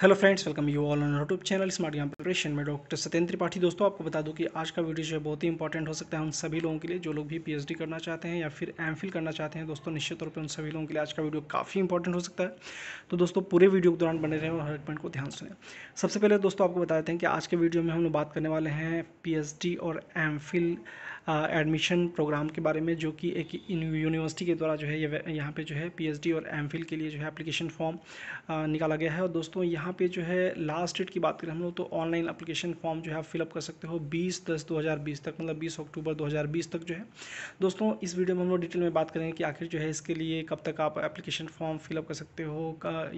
hello friends welcome you all on YouTube channel smart Gyan preparation में doctor Satyendra Tripathi दोस्तों आपको बता दूं कि आज का वीडियो जो है बहुत ही इंपॉर्टेंट हो सकता है उन सभी लोगों के लिए जो लोग भी पीएचडी करना चाहते हैं या फिर एमफिल करना चाहते हैं दोस्तों निश्चित तौर पर उन सभी लोगों के लिए आज का वीडियो काफ़ी इंपॉर्टेंट हो सकता है तो दोस्तों पूरे वीडियो के दौरान बने रहे और हर पॉइंट को ध्यान सुने सबसे पहले दोस्तों आपको बताते हैं कि आज के वीडियो में हम लोग बात करने वाले हैं पी और एम एडमिशन प्रोग्राम के बारे में जो कि एक यूनिवर्सिटी के द्वारा जो है ये यहाँ पे जो है पीएचडी और एम के लिए जो है एप्लीकेशन फॉर्म निकाला गया है और दोस्तों यहाँ पे जो है लास्ट डेट की बात करें हम लोग तो ऑनलाइन अप्लीकेशन फॉर्म जो है आप फिलअप कर सकते हो बीस दस दो तक मतलब बीस अक्टूबर दो तक जो है दोस्तों इस वीडियो में हम लोग डिटेल में बात करेंगे कि आखिर जो है इसके लिए कब तक आप एप्लीकेशन फॉर्म फिलअप कर सकते हो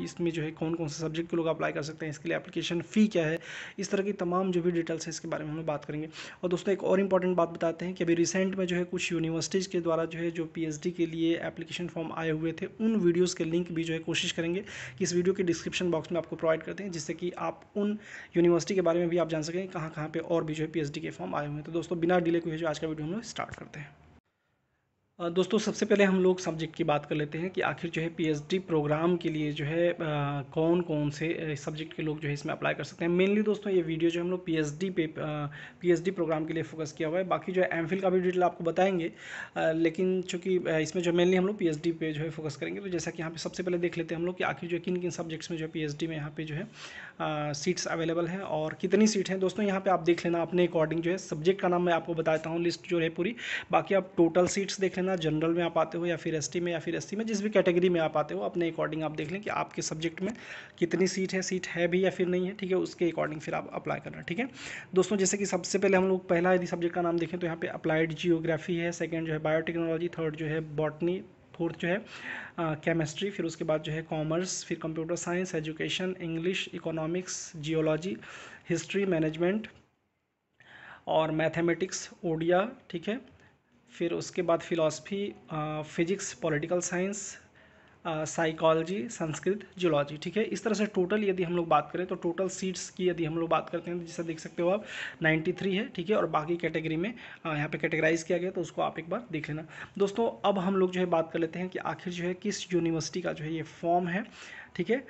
इसमें जो है कौन कौन से सब्जेक्ट के लोग अप्लाई कर सकते हैं इसके लिए एप्लीकेशन फ़ी क्या है इस तरह की तमाम जो भी डिटेल्स है इसके बारे में हम लोग बात करेंगे और दोस्तों एक और इम्पॉर्टेंट बात बताते हैं कि अभी रिसेंट में जो है कुछ यूनिवर्सिटीज़ के द्वारा जो है जो पीएचडी के लिए एप्लीकेशन फॉर्म आए हुए थे उन वीडियोज़ के लिंक भी जो है कोशिश करेंगे कि इस वीडियो के डिस्क्रिप्शन बॉक्स में आपको प्रोवाइड करते हैं जिससे कि आप उन यूनिवर्सिटी के बारे में भी आप जान सकें कहाँ कहाँ पर और भी जो है पी के फॉर्म आए हुए हैं तो दोस्तों बिना डिले को जो आज का वीडियो हम लोग स्टार्ट करते हैं दोस्तों सबसे पहले हम लोग सब्जेक्ट की बात कर लेते हैं कि आखिर जो है पीएचडी प्रोग्राम के लिए जो है आ, कौन कौन से सब्जेक्ट के लोग जो है इसमें अप्लाई कर सकते हैं मेनली दोस्तों ये वीडियो जो हम लोग पीएचडी पे पीएचडी प्रोग्राम के लिए फोकस किया हुआ है बाकी जो है एम का भी डिटेल आपको बताएंगे आ, लेकिन चूँकि इसमें जो मेनली हम लोग पी पे जो है फोकस करेंगे तो जैसा कि यहाँ पर सबसे पहले देख लेते हैं हम लोग कि आखिर जो है किन किन सब्जेक्ट्स में जो है पी में यहाँ पर जो है सीट्स अवेलेबल है और कितनी सीट हैं दोस्तों यहाँ पे आप देख लेना अपने अकॉर्डिंग जो है सब्जेक्ट का नाम मैं आपको बताता हूँ लिस्ट जो है पूरी बाकी आप टोटल सीट्स देख लेना जनरल में आप आते हो या फिर एस में या फिर एस में जिस भी कैटेगरी में आप आते हो अपने अकॉर्डिंग आप देख लें कि आपके सब्जेक्ट में कितनी सीट है सीट है भी या फिर नहीं है ठीक है उसके अकॉर्डिंग फिर आप अप्लाई करना ठीक है दोस्तों जैसे कि सबसे पहले हम लोग पहला यदि सब्जेक्ट का नाम देखें तो यहाँ पर अप्लाइड जियोग्राफी है सेकेंड जो है बायोटेक्नोलॉजी थर्ड जो है बॉटनी फोर्थ जो है केमिस्ट्री फिर उसके बाद जो है कॉमर्स फिर computer science education English economics geology history management और मैथमेटिक्स ओडिया ठीक है फिर उसके बाद philosophy physics political science psychology Sanskrit geology ठीक है इस तरह से टोटल यदि हम लोग बात करें तो टोटल सीट्स की यदि हम लोग बात करते हैं तो जिसे देख सकते हो आप 93 है ठीक है और बाकी कैटेगरी में यहाँ पे कैटेगराइज किया गया तो उसको आप एक बार देख लेना दोस्तों अब हम लोग जो है बात कर लेते हैं कि आखिर जो है किस यूनिवर्सिटी का जो है ये फॉर्म है ठीक है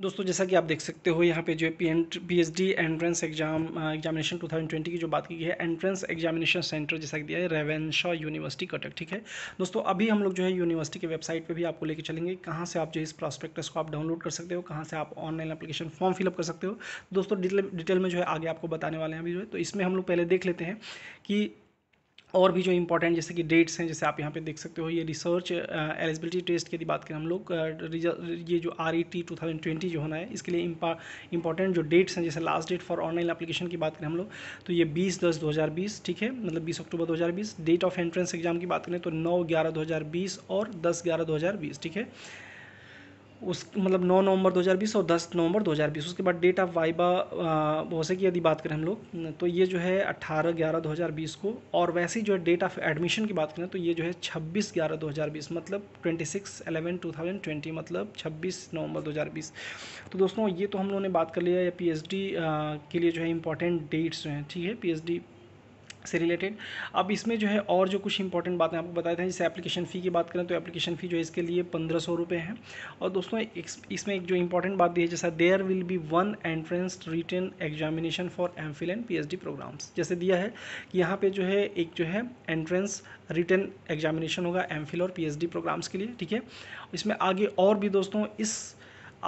दोस्तों जैसा कि आप देख सकते हो यहाँ पे जो P N P H D entrance exam examination 2020 की जो बात की गई है एंट्रेंस एग्जामिनेशन सेंटर जैसा कि दिया है रेवेंशा यूनिवर्सिटी कटक ठीक है दोस्तों अभी हम लोग जो है यूनिवर्सिटी के वेबसाइट पे भी आपको लेके चलेंगे कहाँ से आप जो इस प्रॉस्पेक्टस को आप डाउनलोड कर सकते हो कहाँ से आप ऑनलाइन अपलीकेशन फॉर्म फिलअप कर सकते हो दोस्तों डिटेल में जो है आगे आपको बताने वाले हैं अभी जो है तो इसमें हम लोग पहले देख लेते हैं कि और भी जो इंपॉर्टेंट जैसे कि डेट्स हैं जैसे आप यहाँ पे देख सकते हो ये रिसर्च एलिजिबिलिटी टेस्ट की यदि बात करें हम लोग uh, ये जो R E T two thousand twenty जो होना है इसके लिए इंपॉर्टेंट जो डेट्स हैं जैसे last date for online application की बात करें हम लोग तो ये बीस दस दो हज़ार बीस ठीक है मतलब बीस अक्टूबर दो हज़ार बीस डेट ऑफ एंट्रेंस एग्जाम की बात करें तो नौ ग्यारह दो हज़ार बीस और दस ग्यारह दो हज़ार बीस ठीक है उस मतलब 9 नवंबर 2020 और 10 नवंबर 2020 उसके बाद डेट ऑफ वाइबा वैसे की यदि बात करें हम लोग तो ये जो है 18 ग्यारह 2020 को और वैसे ही जो है डेट ऑफ एडमिशन की बात करें तो ये जो है 26 ग्यारह 2020 मतलब 26 थाउजेंड 2020 मतलब 26 नवंबर 2020 तो दोस्तों ये तो हम लोगों ने बात कर लिया या पी के लिए जो है इंपॉर्टेंट डेट्स जो हैं ठीक है पी से रिलेटेड अब इसमें जो है और जो कुछ इंपॉर्टेंट बातें आपको बताए थे जैसे एप्लीकेशन फ़ी की बात करें तो एप्लीकेशन फ़ी जो है इसके लिए पंद्रह सौ रुपये है और दोस्तों इसमें एक जो इंपॉर्टेंट बात दी है जैसा there will be one entrance written examination for M Phil and P programmes जैसे दिया है कि यहाँ पर जो है एक जो है एंट्रेंस रिटर्न एग्जामिनेशन होगा एम और पी प्रोग्राम्स के लिए ठीक है इसमें आगे और भी दोस्तों इस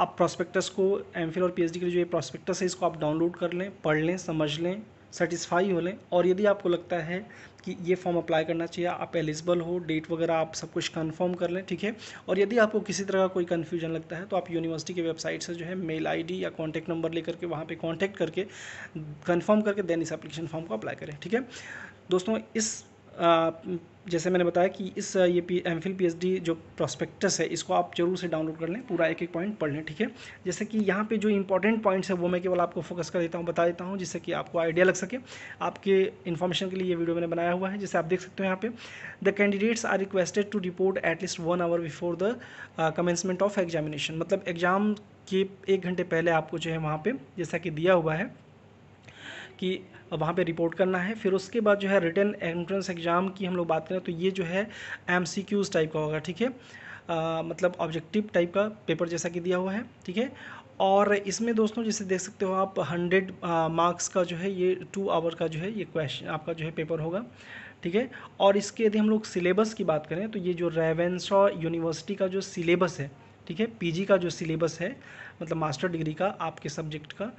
आप प्रॉस्पेक्टस को एम और पी के लिए जो ये प्रॉस्पेक्टस है इसको आप डाउनलोड कर लें पढ़ लें समझ लें सेटिस्फाई हो लें और यदि आपको लगता है कि ये फॉर्म अप्लाई करना चाहिए आप एलिजिबल हो डेट वगैरह आप सब कुछ कंफर्म कर लें ठीक है और यदि आपको किसी तरह का कोई कन्फ्यूजन लगता है तो आप यूनिवर्सिटी की वेबसाइट से जो है मेल आईडी या कॉन्टैक्ट नंबर लेकर के वहाँ पे कॉन्टैक्ट करके कन्फर्म करके देन इस एप्लीकेशन फॉर्म को अप्लाई करें ठीक है दोस्तों इस जैसे मैंने बताया कि इस ये पी एम फिल पी जो प्रोस्पेक्टस है इसको आप जरूर से डाउनलोड कर लें पूरा एक एक पॉइंट पढ़ लें ठीक है जैसे कि यहाँ पे जो इंपॉर्टेंट पॉइंट्स है वो मैं केवल आपको फोकस कर देता हूँ बता देता हूँ जिससे कि आपको आइडिया लग सके आपके इन्फॉर्मेशन के लिए ये वीडियो मैंने बनाया हुआ है जैसे आप देख सकते हो यहाँ पे the candidates are requested to report at least one hour before the commencement of examination मतलब एग्जाम के एक घंटे पहले आपको जो है वहाँ पर जैसा कि दिया हुआ है कि वहाँ पे रिपोर्ट करना है फिर उसके बाद जो है रिटर्न एंट्रेंस एग्ज़ाम की हम लोग बात करें तो ये जो है एम टाइप का होगा ठीक है मतलब ऑब्जेक्टिव टाइप का पेपर जैसा कि दिया हुआ है ठीक है और इसमें दोस्तों जैसे देख सकते हो आप हंड्रेड मार्क्स का जो है ये टू आवर का जो है ये क्वेश्चन आपका जो है पेपर होगा ठीक है और इसके यदि हम लोग सिलेबस की बात करें तो ये जो रेवेंसो यूनिवर्सिटी का जो सिलेबस है ठीक है पीजी का जो सिलेबस है मतलब मास्टर डिग्री का आपके सब्जेक्ट का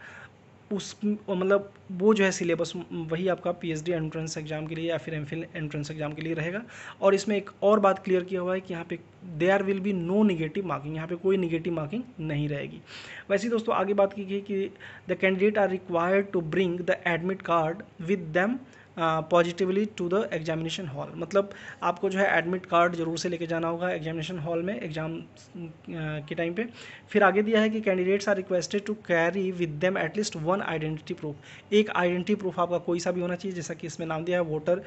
उस मतलब वो जो है सिलेबस वही आपका पीएचडी एंट्रेंस एग्ज़ाम के लिए या फिर एमफिल एंट्रेंस एग्ज़ाम के लिए रहेगा और इसमें एक और बात क्लियर किया हुआ है कि यहाँ पे there will be no negative marking यहाँ पे कोई निगेटिव मार्किंग नहीं रहेगी वैसे दोस्तों आगे बात की गई कि the candidate are required to bring the admit card with them positively to the examination hall मतलब आपको जो है एडमिट कार्ड जरूर से लेके जाना होगा एग्जामिनेशन हॉल में एग्जाम के टाइम पे फिर आगे दिया है कि candidates are requested to carry with them at least one identity proof एक आइडेंटिटी प्रूफ आपका कोई सा भी होना चाहिए जैसा कि इसमें नाम दिया है वोटर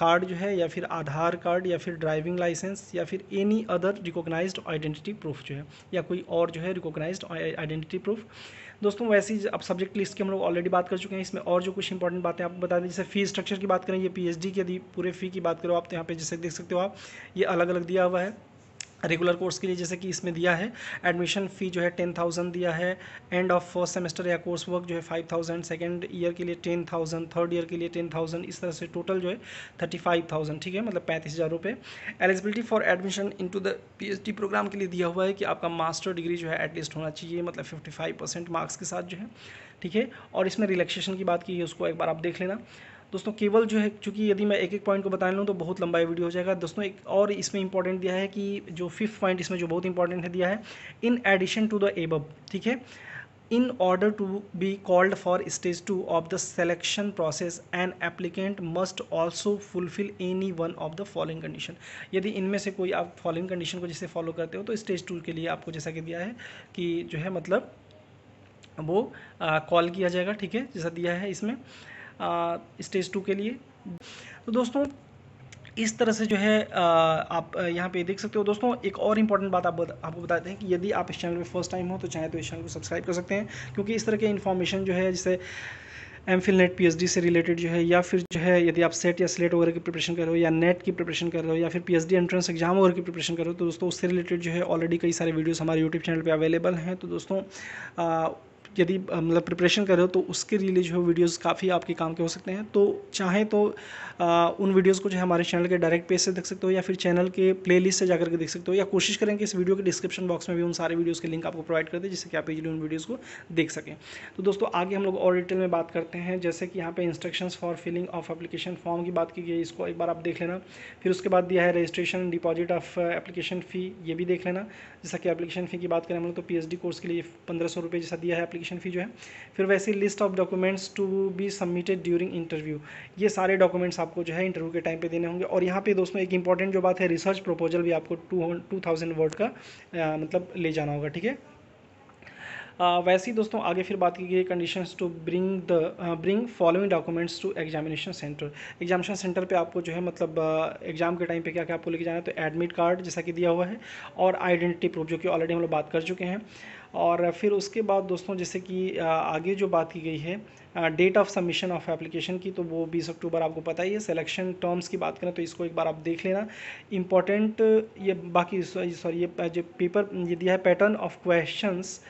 कार्ड जो है या फिर आधार कार्ड या फिर ड्राइविंग लाइसेंस या फिर any other recognise identity proof जो है या कोई और जो है रिकोगनाइज आइडेंटिटी प्रूफ दोस्तों वैसे ही अब सब्जेक्ट लिस्ट की हम लोग ऑलरेडी बात कर चुके हैं इसमें और जो कुछ इंपॉर्टेंट बातें आपको बता दें जैसे फ़ी स्ट्रक्चर की बात करें ये पीएचडी की यदि पूरे फ़ी की बात करो आप तो यहाँ पे जैसे देख सकते हो आप ये अलग अलग दिया हुआ है रेगुलर कोर्स के लिए जैसे कि इसमें दिया है एडमिशन फ़ी जो है टेन थाउजेंड दिया है एंड ऑफ फर्स्ट सेमेस्टर या कोर्स वर्क जो है फाइव थाउजेंड सेकेंड ईयर के लिए टेन थाउजेंड थर्ड ईयर के लिए टेन थाउजेंड इस तरह से टोटल जो है थर्टी फाइव थाउजेंड ठीक है मतलब पैंतीस हज़ार रुपये eligibility for admission to the D programme के लिए दिया हुआ है कि आपका मास्टर डिग्री जो है एटलीस्ट होना चाहिए मतलब फिफ्टी फाइव परसेंट मार्क्स के साथ जो है ठीक है और इसमें रिलैक्सेशन की बात की है उसको एक बार आप देख लेना दोस्तों केवल जो है चूँकि यदि मैं एक एक पॉइंट को बता लूँ तो बहुत लंबा वीडियो हो जाएगा दोस्तों एक और इसमें इंपॉर्टेंट दिया है कि जो फिफ्थ पॉइंट इसमें जो बहुत इंपॉर्टेंट है दिया है in addition to the above ठीक है in order to be called for stage two of the selection process and applicant must also fulfil any one of the following condition यदि इनमें से कोई आप फॉलोइंग कंडीशन को जैसे फॉलो करते हो तो स्टेज टू के लिए आपको जैसा कि दिया है कि जो है मतलब वो कॉल किया जाएगा ठीक है जैसा दिया है इसमें स्टेज टू के लिए तो दोस्तों इस तरह से जो है आ, आप यहाँ पे देख सकते हो दोस्तों एक और इम्पॉर्टेंट बात आप बता, आपको बताते हैं कि यदि आप इस चैनल पे फर्स्ट टाइम हो तो चाहे तो इस चैनल को सब्सक्राइब कर सकते हैं क्योंकि इस तरह के इन्फॉर्मेशन जो है जैसे एम फिल नेट पी से रिलेटेड जो है या फिर जो है यदि आप सेट या स्लेट वगैरह की प्रिपरेशन कर रहे हो या नेट की प्रिपरेशन कर रहे हो या फिर पी एंट्रेंस एग्जाम वगैरह की प्रिपरेशन कर रहे हो तो दोस्तों उससे रिलेटेड जो है ऑलरेडी कई सारे वीडियोस हमारे यूट्यूब चैनल पर अवेलेबल हैं तो दोस्तों आ, यदि मतलब प्रिपरेशन कर रहे हो तो उसके लिए जो है वीडियोज़ काफ़ी आपके काम के हो सकते हैं तो चाहें तो आ, उन वीडियोज़ को जो है हमारे चैनल के डायरेक्ट पेज से देख सकते हो या फिर चैनल के प्ले से जाकर के देख सकते हो या कोशिश करें कि इस वीडियो के डिस्क्रिप्शन बॉक्स में भी उन सारे वीडियोज़ के लिंक आपको प्रोवाइड कर दें जिससे कि आप इजिली उन वीडियोज़ को देख सकें तो दोस्तों आगे हम लोग और डिटेल में बात करते हैं जैसे कि यहाँ पे instruction for filling of application form की बात की गई इसको एक बार आप देख लेना फिर उसके बाद दिया है registration deposit of application fee ये भी देख लेना जैसा कि एप्लीकेशन फ़ी की बात करें हम लोग तो पी कोर्स के लिए पंद्रह सौ जैसा दिया है एप्लीकेशन फ़ी जो है फिर वैसे list of documents to be submitted during interview ये सारे डॉक्यूमेंट्स आपको जो है इंटरव्यू के टाइम पे देने होंगे और यहाँ पे दोस्तों एक इंपॉर्टेंट जो बात है रिसर्च प्रपोजल भी आपको टू टू थाउजेंड वर्ड का आ, मतलब ले जाना होगा ठीक है वैसे ही दोस्तों आगे फिर बात की गई condition to bring the bring following documents to examination centre examination centre पे आपको जो है मतलब एग्जाम के टाइम पे क्या क्या आपको लेके जाना है तो एडमिट कार्ड जैसा कि दिया हुआ है और आइडेंटिटी प्रूफ जो कि ऑलरेडी हम लोग बात कर चुके हैं और फिर उसके बाद दोस्तों जैसे कि आगे जो बात की गई है date of submission of application की तो वो 20 अक्टूबर आपको पता ही है सिलेक्शन टर्म्स की बात करें तो इसको एक बार आप देख लेना इम्पॉर्टेंट ये बाकी सॉरी ये जो पेपर ये दिया है pattern of questions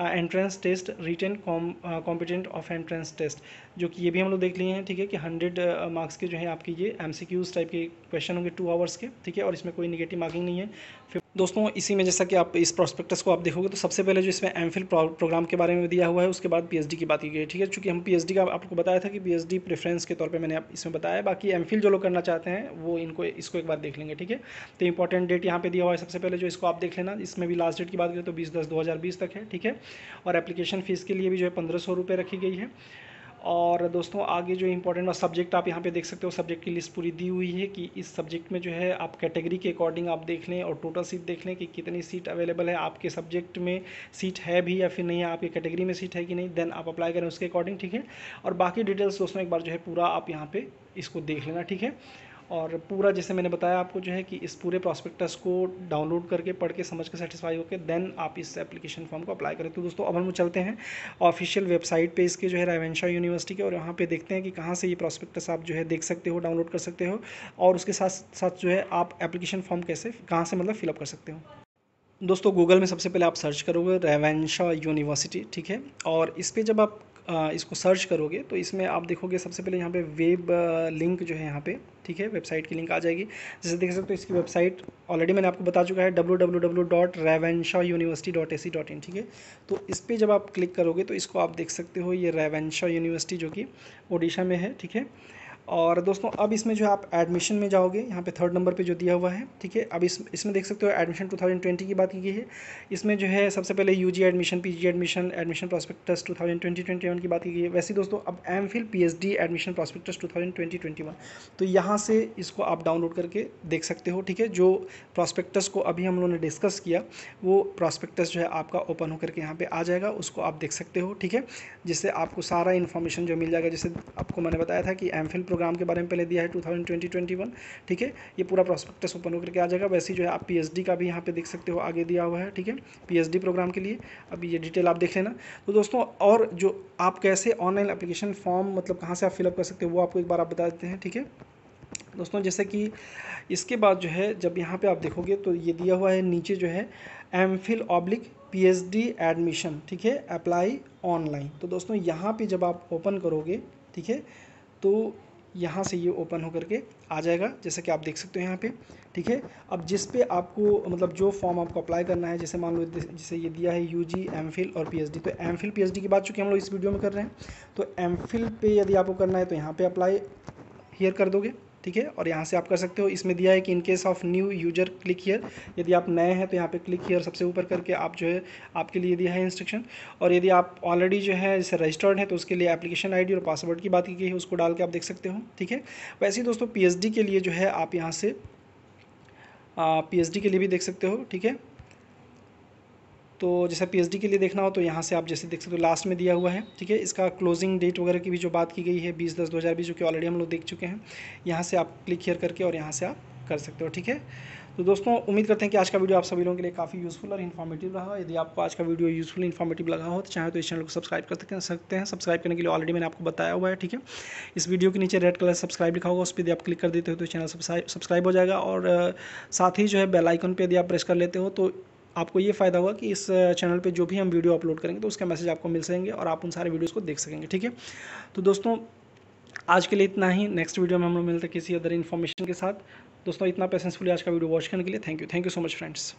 entrance test written competent of entrance test जो कि ये भी हम लोग देख लिए हैं ठीक है कि हंड्रेड मार्क्स के जो है आपके ये एम टाइप के क्वेश्चन होंगे टू आवर्स के ठीक है और इसमें कोई निगेटिव मार्किंग नहीं है दोस्तों इसी में जैसा कि आप इस प्रोस्पेक्टस को आप देखोगे तो सबसे पहले जो इसमें एम फिल प्रोग्राम के बारे में दिया हुआ है उसके बाद पीएचडी की बात की गई ठीक है चूँकि हम पीएचडी का आपको बताया था कि पीएचडी प्रेफरेंस के तौर पे मैंने आप इसमें बताया बाकी एम जो लोग करना चाहते हैं वो इनको इसको एक बार देख लेंगे ठीक है तो इंपॉर्टेंट डेट यहाँ पर दिया हुआ है सबसे पहले जो इसको आप देख लेना इसमें भी लास्ट डेट की बात करें तो बीस दस दो तक है ठीक है और एप्लीकेशन फ़ीस के लिए भी जो है पंद्रह रखी गई है और दोस्तों आगे जो इम्पोर्टेंट और सब्जेक्ट आप यहाँ पे देख सकते हो सब्जेक्ट की लिस्ट पूरी दी हुई है कि इस सब्जेक्ट में जो है आप कैटेगरी के अकॉर्डिंग आप देख लें और टोटल सीट देख लें कि कितनी सीट अवेलेबल है आपके सब्जेक्ट में सीट है भी या फिर नहीं है आपकी कैटेगरी में सीट है कि नहीं देन आप अप्लाई करें उसके अकॉर्डिंग ठीक है और बाकी डिटेल्स दोस्तों एक बार जो है पूरा आप यहाँ पर इसको देख लेना ठीक है और पूरा जैसे मैंने बताया आपको जो है कि इस पूरे प्रॉस्पेक्टस को डाउनलोड करके पढ़ के समझ के सेटिस्फाई होकर देन आप इस एप्लीकेशन फॉर्म को अप्लाई करें तो दोस्तों अब हम चलते हैं ऑफिशियल वेबसाइट पे इसके जो है रेवेंशा यूनिवर्सिटी के और यहाँ पे देखते हैं कि कहाँ से ये प्रॉस्पेक्टस आप जो है देख सकते हो डाउनलोड कर सकते हो और उसके साथ साथ जो है आप एप्लीकेशन फॉर्म कैसे कहाँ से मतलब फिलअप कर सकते हो दोस्तों गूगल में सबसे पहले आप सर्च करोगे रेवेंशा यूनिवर्सिटी ठीक है और इस पर जब आप इसको सर्च करोगे तो इसमें आप देखोगे सबसे पहले यहाँ पे वेब लिंक जो है यहाँ पे ठीक है वेबसाइट की लिंक आ जाएगी जैसे देख सकते हो तो इसकी वेबसाइट ऑलरेडी मैंने आपको बता चुका है W W W dot Ravenshaw university dot A C dot in ठीक है तो इस पर जब आप क्लिक करोगे तो इसको आप देख सकते हो ये रेवेंशा यूनिवर्सिटी जो कि ओडिशा में है ठीक है और दोस्तों अब इसमें जो है आप एडमिशन में जाओगे यहाँ पे थर्ड नंबर पे जो दिया हुआ है ठीक है अब इस इसमें देख सकते हो एडमिशन 2020 की बात की गई है इसमें जो है सबसे पहले UG admission PG admission admission prospectus 2020-21 की बात की गई है वैसे दोस्तों अब M Phil P admission prospectus 2020-21 तो यहाँ से इसको आप डाउनलोड करके देख सकते हो ठीक है जो प्रॉस्पेक्टस को अभी हम लोगों ने डिस्कस किया वो प्रॉस्पेक्टस जो है आपका ओपन होकर के यहाँ पर आ जाएगा उसको आप देख सकते हो ठीक है जिससे आपको सारा इन्फॉर्मेशन जो मिल जाएगा जैसे आपको मैंने बताया था कि एम फिल प्रोग्राम के बारे में पहले दिया है two thousand twenty twenty one ठीक है ये पूरा प्रोस्पेक्टस ओपन होकर के आ जाएगा वैसे जो है आप पी का भी यहाँ पे देख सकते हो आगे दिया हुआ है ठीक है पी प्रोग्राम के लिए अब ये डिटेल आप देख लेना तो दोस्तों और जो आप कैसे ऑनलाइन अप्लीकेशन फॉर्म मतलब कहाँ से आप फिलअप कर सकते हो वो आपको एक बार आप बता देते हैं ठीक है दोस्तों जैसे कि इसके बाद जो है जब यहाँ पे आप देखोगे तो ये दिया हुआ है नीचे जो है M Phil oblique P H D admission ठीक है अप्लाई ऑनलाइन तो दोस्तों यहाँ पे जब आप ओपन करोगे ठीक है तो यहाँ से ये ओपन होकर के आ जाएगा जैसा कि आप देख सकते हो यहाँ पे ठीक है अब जिस पे आपको मतलब जो फॉर्म आपको अप्लाई करना है जैसे मान लो जैसे ये दिया है यू जी एम फिल और पी एच डी तो M Phil P H D की बात चूँकि हम लोग इस वीडियो में कर रहे हैं तो एम फिल पे यदि आपको करना है तो यहाँ पर अप्लाई हेयर कर दोगे ठीक है और यहाँ से आप कर सकते हो इसमें दिया है कि in case of new user click here यदि आप नए हैं तो यहाँ पे क्लिक हीयर सबसे ऊपर करके आप जो है आपके लिए दिया है इंस्ट्रक्शन और यदि आप ऑलरेडी जो है जैसे रजिस्टर्ड है तो उसके लिए एप्लीकेशन आईडी और पासवर्ड की बात की गई है उसको डाल के आप देख सकते हो ठीक है वैसे ही दोस्तों पी के लिए जो है आप यहाँ से पी के लिए भी देख सकते हो ठीक है तो जैसे पीएचडी के लिए देखना हो तो यहाँ से आप जैसे देख सकते हो लास्ट में दिया हुआ है ठीक है इसका क्लोजिंग डेट वगैरह की भी जो बात की गई है बीस दस दो हज़ार बीस जो कि ऑलरेडी हम लोग देख चुके हैं यहाँ से आप क्लिक हेयर करके और यहाँ से आप कर सकते हो ठीक है तो दोस्तों उम्मीद करते हैं कि आज का वीडियो आप सभी लोगों के लिए काफ़ी यूज़फुल और इन्फॉर्मेटिव रहा यदि आपको आज का वीडियो यूज़फुल इन्फॉर्मेटिव लगा हो तो चाहे तो इस चैनल को सब्सक्राइब कर सकते हैं सब्सक्राइब करने के लिए ऑलरेडी मैंने आपको बताया हुआ है ठीक है इस वीडियो के नीचे रेड कलर सब्सक्राइब लिखा होगा उस पर यदि आप क्लिक कर देते हो तो चैनल सब्सक्राइब हो जाएगा और साथ ही जो है बेलाइकन पर यदि आप प्रेस कर लेते हो तो आपको ये फ़ायदा होगा कि इस चैनल पे जो भी हम वीडियो अपलोड करेंगे तो उसका मैसेज आपको मिल सकेंगे और आप उन सारे वीडियोज़ को देख सकेंगे ठीक है तो दोस्तों आज के लिए इतना ही नेक्स्ट वीडियो में हम लोग मिलते हैं किसी अदर इन्फॉर्मेशन के साथ दोस्तों इतना पेशेंसफुली आज का वीडियो वॉच करने के लिए thank you thank you so much friends